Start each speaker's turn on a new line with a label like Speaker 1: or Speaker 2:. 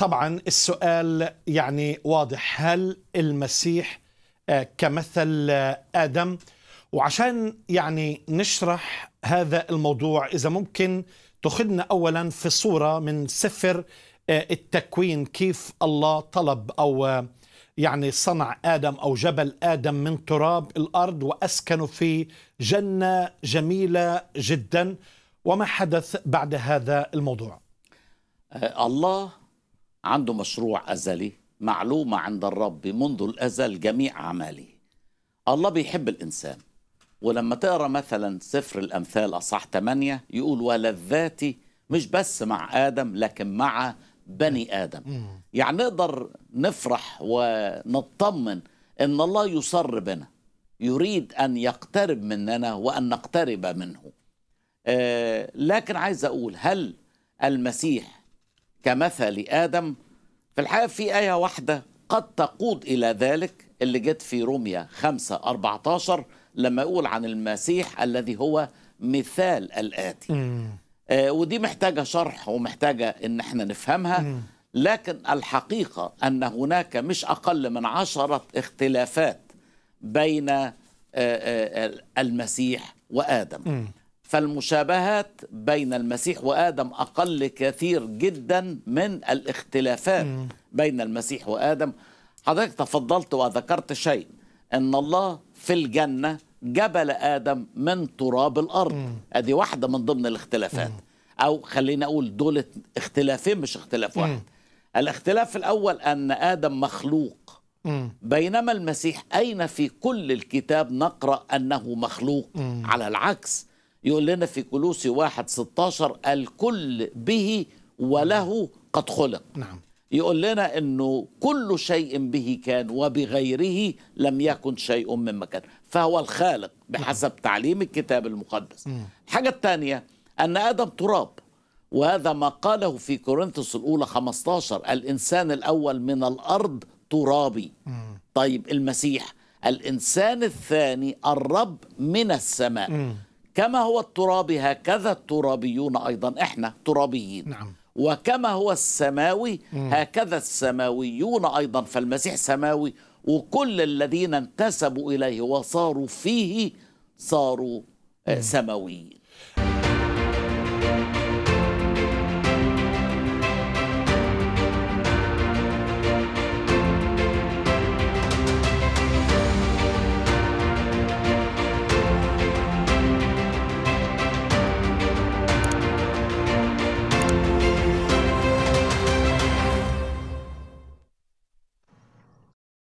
Speaker 1: طبعا السؤال يعني واضح هل المسيح آه، كمثل آه، ادم وعشان يعني نشرح هذا الموضوع اذا ممكن تاخذنا اولا في صوره من سفر آه، التكوين كيف الله طلب او يعني صنع ادم او جبل ادم من تراب الارض واسكنوا في جنه جميله جدا وما حدث بعد هذا الموضوع
Speaker 2: الله عنده مشروع أزلي معلومة عند الرب منذ الأزل جميع أعماله الله بيحب الإنسان ولما تقرأ مثلا سفر الأمثال أصح 8 يقول ولذاتي مش بس مع آدم لكن مع بني آدم يعني نقدر نفرح ونطمن أن الله يصر بنا يريد أن يقترب مننا وأن نقترب منه آه، لكن عايز أقول هل المسيح كمثل آدم في الحقيقة في آية واحدة قد تقود إلى ذلك اللي جت في روميا 5 14 لما يقول عن المسيح الذي هو مثال الآتي آه ودي محتاجة شرح ومحتاجة إن احنا نفهمها مم. لكن الحقيقة أن هناك مش أقل من عشرة اختلافات بين آه آه المسيح وآدم مم. فالمشابهات بين المسيح وادم اقل كثير جدا من الاختلافات بين المسيح وادم حضرتك تفضلت وذكرت شيء ان الله في الجنه جبل ادم من تراب الارض ادي واحده من ضمن الاختلافات او خلينا اقول دول اختلافين مش اختلاف واحد الاختلاف الاول ان ادم مخلوق بينما المسيح أين في كل الكتاب نقرأ أنه مخلوق على العكس يقول لنا في كلوسي واحد 16 الكل به وله قد خلق نعم يقول لنا انه كل شيء به كان وبغيره لم يكن شيء مما كان فهو الخالق بحسب تعليم الكتاب المقدس الحاجة الثانية ان ادم تراب وهذا ما قاله في كورنثوس الاولى 15 الانسان الاول من الارض ترابي طيب المسيح الانسان الثاني الرب من السماء كما هو الترابي هكذا الترابيون أيضا إحنا ترابيين نعم. وكما هو السماوي هكذا السماويون أيضا فالمسيح سماوي وكل الذين انتسبوا إليه وصاروا فيه صاروا سماويين